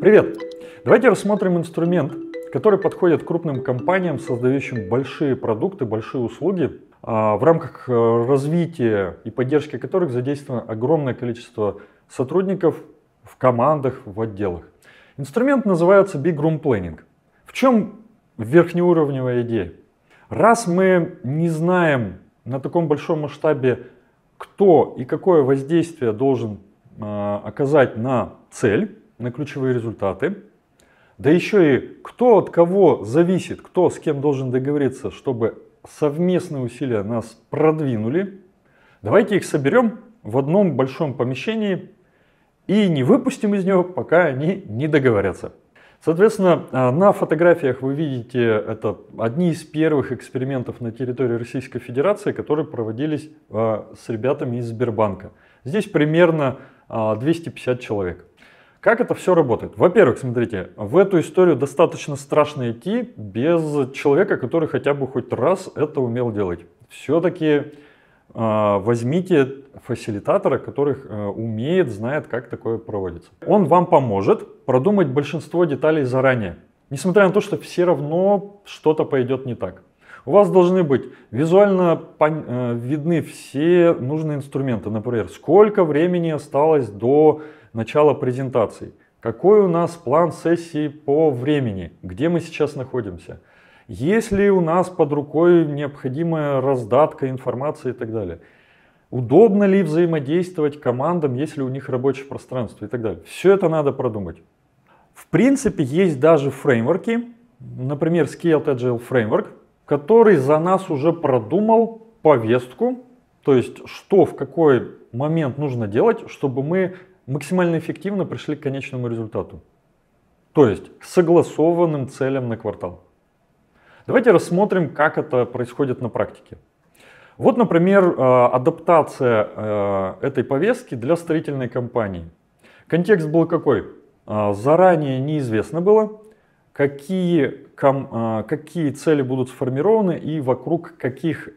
Привет! Давайте рассмотрим инструмент, который подходит крупным компаниям, создающим большие продукты, большие услуги, а, в рамках э, развития и поддержки которых задействовано огромное количество сотрудников в командах, в отделах. Инструмент называется Big Room Planning. В чем верхнеуровневая идея? Раз мы не знаем на таком большом масштабе, кто и какое воздействие должен а, оказать на цель, на ключевые результаты. Да еще и кто от кого зависит, кто с кем должен договориться, чтобы совместные усилия нас продвинули. Давайте их соберем в одном большом помещении и не выпустим из него, пока они не договорятся. Соответственно, а, на фотографиях вы видите, это одни из первых экспериментов на территории Российской Федерации, которые проводились а, с ребятами из Сбербанка. Здесь примерно 250 а, человек. Как это все работает? Во-первых, смотрите, в эту историю достаточно страшно идти без человека, который хотя бы хоть раз это умел делать. Все-таки э, а, возьмите фасилитатора, который э, умеет, знает, как такое проводится. Он вам поможет продумать большинство деталей заранее, несмотря на то, что все равно что-то пойдет не так. У вас должны быть визуально э, видны все нужные инструменты, например, сколько времени осталось до начала презентации. Какой у нас план сессии по времени? Где мы сейчас находимся? Есть ли у нас под рукой необходимая раздатка информации и так далее? Удобно ли взаимодействовать командам, Есть ли у них рабочее пространство и так далее? Все это надо продумать. В принципе, есть даже фреймворки, например, Scaled Agile Framework, который за нас уже продумал повестку, то есть что в какой момент нужно делать, чтобы мы максимально эффективно пришли к конечному результату. То есть к согласованным целям на квартал. Давайте рассмотрим, как это происходит на практике. Вот, например, э, адаптация э, этой повестки для строительной компании. Контекст был какой? Э, заранее неизвестно было, какие, ком, какие цели будут сформированы и вокруг каких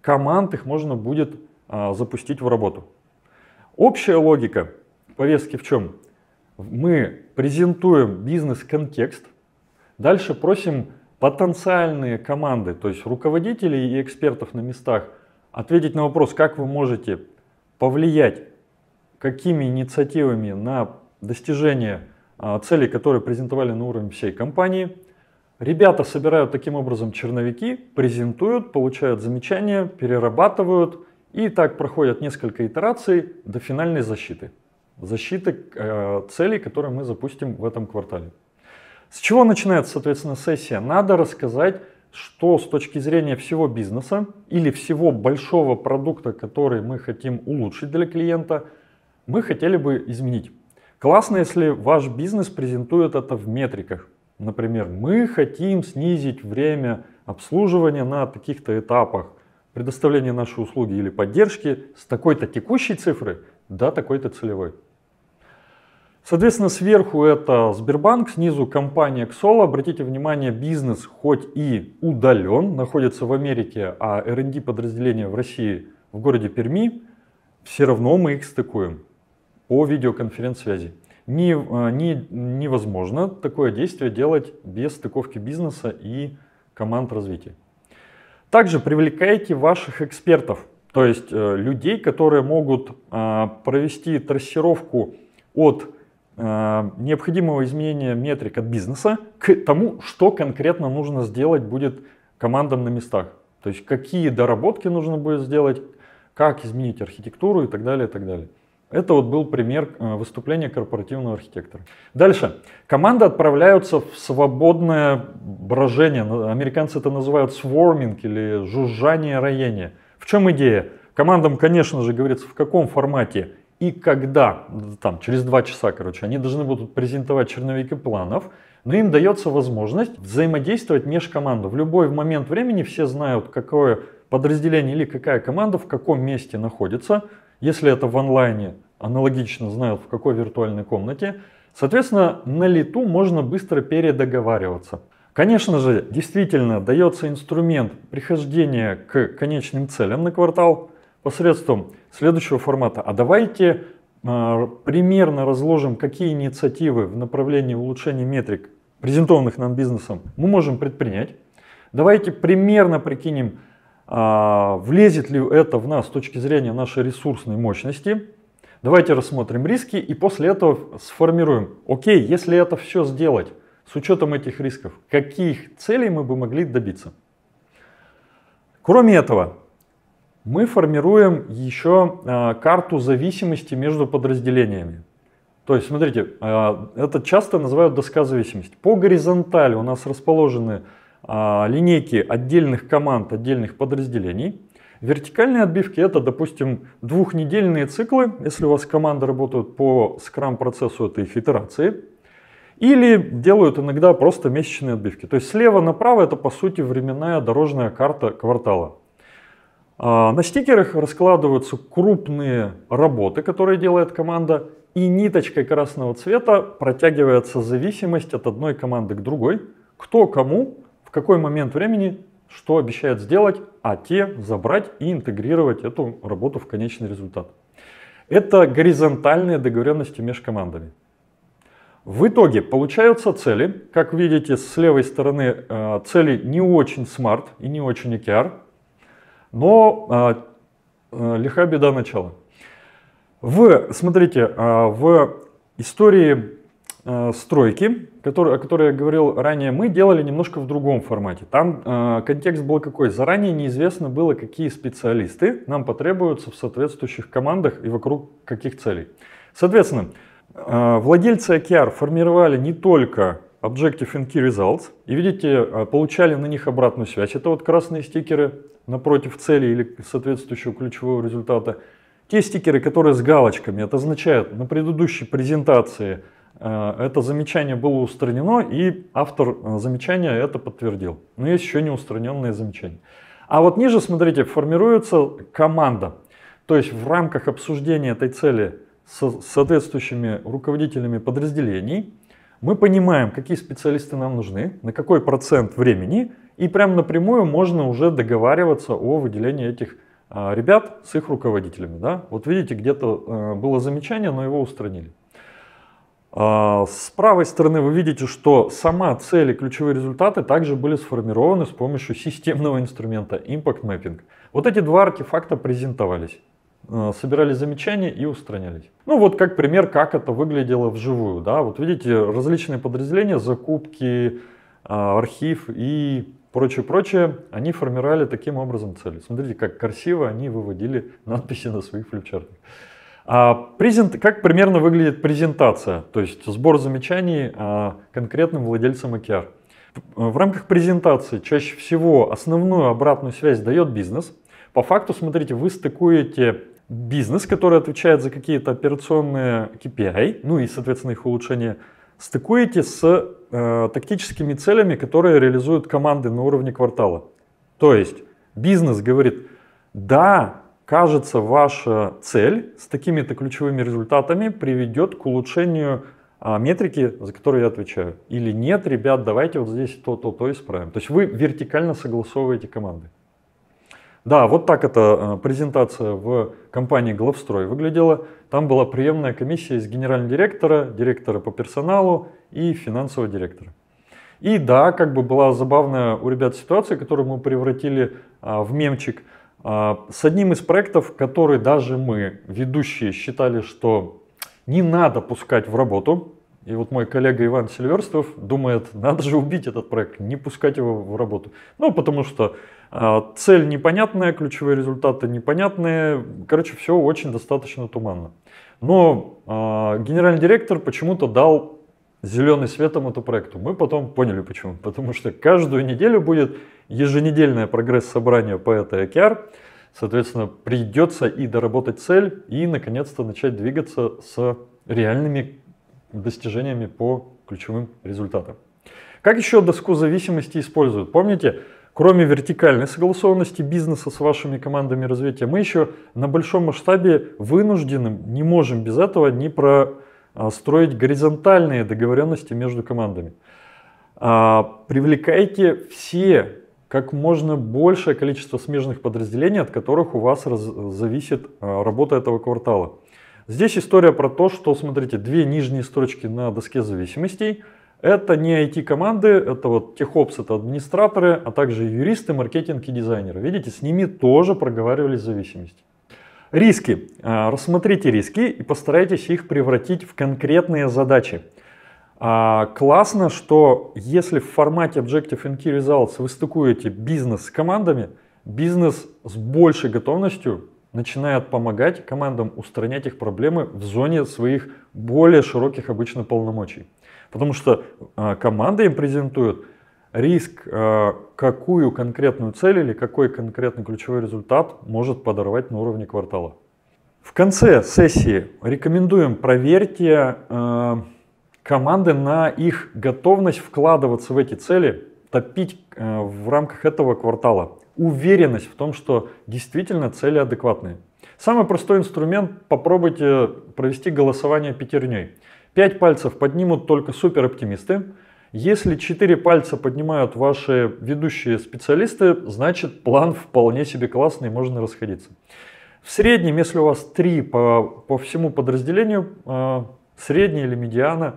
команд их можно будет запустить в работу. Общая логика – повестки в чем? Мы презентуем бизнес-контекст, дальше просим потенциальные команды, то есть руководителей и экспертов на местах, ответить на вопрос, как вы можете повлиять, какими инициативами на достижение а, целей, которые презентовали на уровне всей компании. Ребята собирают таким образом черновики, презентуют, получают замечания, перерабатывают и так проходят несколько итераций до финальной защиты защиты э, целей, которые мы запустим в этом квартале. С чего начинается, соответственно, сессия? Надо рассказать, что с точки зрения всего бизнеса или всего большого продукта, который мы хотим улучшить для клиента, мы хотели бы изменить. Классно, если ваш бизнес презентует это в метриках. Например, мы хотим снизить время обслуживания на таких-то этапах предоставления нашей услуги или поддержки с такой-то текущей цифры до такой-то целевой. Соответственно, сверху это Сбербанк, снизу компания Xolo. Обратите внимание, бизнес хоть и удален, находится в Америке, а R&D подразделение в России в городе Перми, все равно мы их стыкуем по видеоконференц-связи. Не, а, не, невозможно такое действие делать без стыковки бизнеса и команд развития. Также привлекайте ваших экспертов, то есть э, людей, которые могут а, провести трассировку от Э, необходимого изменения метрик от бизнеса к тому, что конкретно нужно сделать будет командам на местах. То есть какие доработки нужно будет сделать, как изменить архитектуру и так далее, и так далее. Это вот был пример э, выступления корпоративного архитектора. Дальше. Команды отправляются в свободное брожение. Американцы это называют сворминг или жужжание роение. В чем идея? Командам, конечно же, говорится, в каком формате и когда, там, через два часа, короче, они должны будут презентовать черновики планов, но им дается возможность взаимодействовать межкоманду. В любой момент времени все знают, какое подразделение или какая команда в каком месте находится. Если это в онлайне, аналогично знают, в какой виртуальной комнате. Соответственно, на лету можно быстро передоговариваться. Конечно же, действительно дается инструмент прихождения к конечным целям на квартал посредством следующего формата. А давайте э, примерно разложим, какие инициативы в направлении улучшения метрик, презентованных нам бизнесом, мы можем предпринять. Давайте примерно прикинем, а, влезет ли это в нас с точки зрения нашей ресурсной мощности. Давайте рассмотрим риски и после этого сформируем, окей, если это все сделать с учетом этих рисков, каких целей мы бы могли добиться. Кроме этого, мы формируем еще э, карту зависимости между подразделениями. То есть, смотрите, э, это часто называют доска зависимости. По горизонтали у нас расположены э, линейки отдельных команд, отдельных подразделений. Вертикальные отбивки это, допустим, двухнедельные циклы, если у вас команды работают по скрам-процессу, этой их Или делают иногда просто месячные отбивки. То есть слева направо это по сути временная дорожная карта квартала. А, на стикерах раскладываются крупные работы, которые делает команда, и ниточкой красного цвета протягивается зависимость от одной команды к другой, кто кому, в какой момент времени, что обещает сделать, а те забрать и интегрировать эту работу в конечный результат. Это горизонтальные договоренности между командами. В итоге получаются цели, как видите с левой стороны, э, цели не очень смарт и не очень OKR, но э, лиха беда начала. В, смотрите, а, в истории стройки, который, о которой я говорил ранее, мы делали немножко в другом формате. Там э, контекст был какой? Заранее неизвестно было, какие специалисты нам потребуются в соответствующих командах и вокруг каких целей. Соответственно, э, владельцы OKR формировали не только Objective and Key Results. И видите, э, получали на них обратную связь. Это вот красные стикеры напротив цели или соответствующего ключевого результата. Те стикеры, которые с галочками, это означает, на предыдущей презентации э, это замечание было устранено, и автор э, замечания это подтвердил. Но есть еще не устраненные замечания. А вот ниже, смотрите, формируется команда. То есть в рамках обсуждения этой цели с соответствующими руководителями подразделений – мы понимаем, какие специалисты нам нужны, на какой процент времени, и прям напрямую можно уже договариваться о выделении этих а, ребят с их руководителями. Да? Вот видите, где-то э, было замечание, но его устранили. А, с правой стороны вы видите, что сама цель и ключевые результаты также были сформированы с помощью системного инструмента Impact Mapping. Вот эти два артефакта презентовались. Э, собирали замечания и устранялись. Ну вот как пример, как это выглядело вживую. Да? Вот видите, различные подразделения, закупки, а, архив и прочее, прочее, они формировали таким образом цели. Смотрите, как красиво они выводили надписи на своих флипчартах. А презент, как примерно выглядит презентация, то есть сбор замечаний а, конкретным владельцам OKR. В рамках презентации чаще всего основную обратную связь дает бизнес. По факту, смотрите, вы стыкуете бизнес, который отвечает за какие-то операционные KPI, ну и, соответственно, их улучшение, стыкуете с э, тактическими целями, которые реализуют команды на уровне квартала. То есть бизнес говорит, да, кажется, ваша цель с такими-то ключевыми результатами приведет к улучшению а метрики, за которые я отвечаю. Или нет, ребят, давайте вот здесь то-то-то исправим. То есть вы вертикально согласовываете команды. Да, вот так эта э, презентация в компании «Главстрой» выглядела. Там была приемная комиссия из генерального директора, директора по персоналу и финансового директора. И да, как бы была забавная у ребят ситуация, которую мы превратили а, в мемчик. А, с одним из проектов, который даже мы, ведущие, считали, что не надо пускать в работу. И вот мой коллега Иван Сильверстов думает, надо же убить этот проект, не пускать его в работу. Ну, потому что а, цель непонятная, ключевые результаты непонятные. Короче, все очень достаточно туманно. Но э, генеральный директор почему-то дал зеленый свет этому проекту. Мы потом поняли почему. Потому что каждую неделю будет еженедельное прогресс-собрание по этой OKR. Соответственно, придется и доработать цель, и наконец-то начать двигаться с реальными достижениями по ключевым результатам. Как еще доску зависимости используют? Помните, кроме вертикальной согласованности бизнеса с вашими командами развития, мы еще на большом масштабе вынуждены, не можем без этого не простроить а, горизонтальные договоренности между командами. А, привлекайте все как можно большее количество смежных подразделений, от которых у вас раз, зависит а, работа этого квартала. Здесь история про то, что, смотрите, две нижние строчки на доске зависимостей – это не IT-команды, это вот техопс, это администраторы, а также юристы, маркетинг и дизайнеры. Видите, с ними тоже проговаривали зависимости. Риски. А, рассмотрите риски и постарайтесь их превратить в конкретные задачи. А, классно, что если в формате Objective and Key Results вы стыкуете бизнес с командами, бизнес с большей готовностью начинает помогать командам устранять их проблемы в зоне своих более широких обычно полномочий. Потому что а, команда им презентует риск, а, какую конкретную цель или какой конкретный ключевой результат может подорвать на уровне квартала. В конце сессии рекомендуем проверьте э, команды на их готовность вкладываться в эти цели, топить э, в рамках этого квартала. Уверенность в том, что действительно цели адекватные. Самый простой инструмент – попробуйте провести голосование пятерней. 5 пальцев поднимут только супероптимисты. Если 4 пальца поднимают ваши ведущие специалисты, значит план вполне себе классный, можно расходиться. В среднем, если у вас 3 по, по всему подразделению, э, средняя или медиана,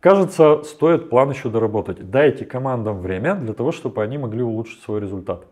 кажется, стоит план еще доработать. Дайте командам время для того, чтобы они могли улучшить свой результат.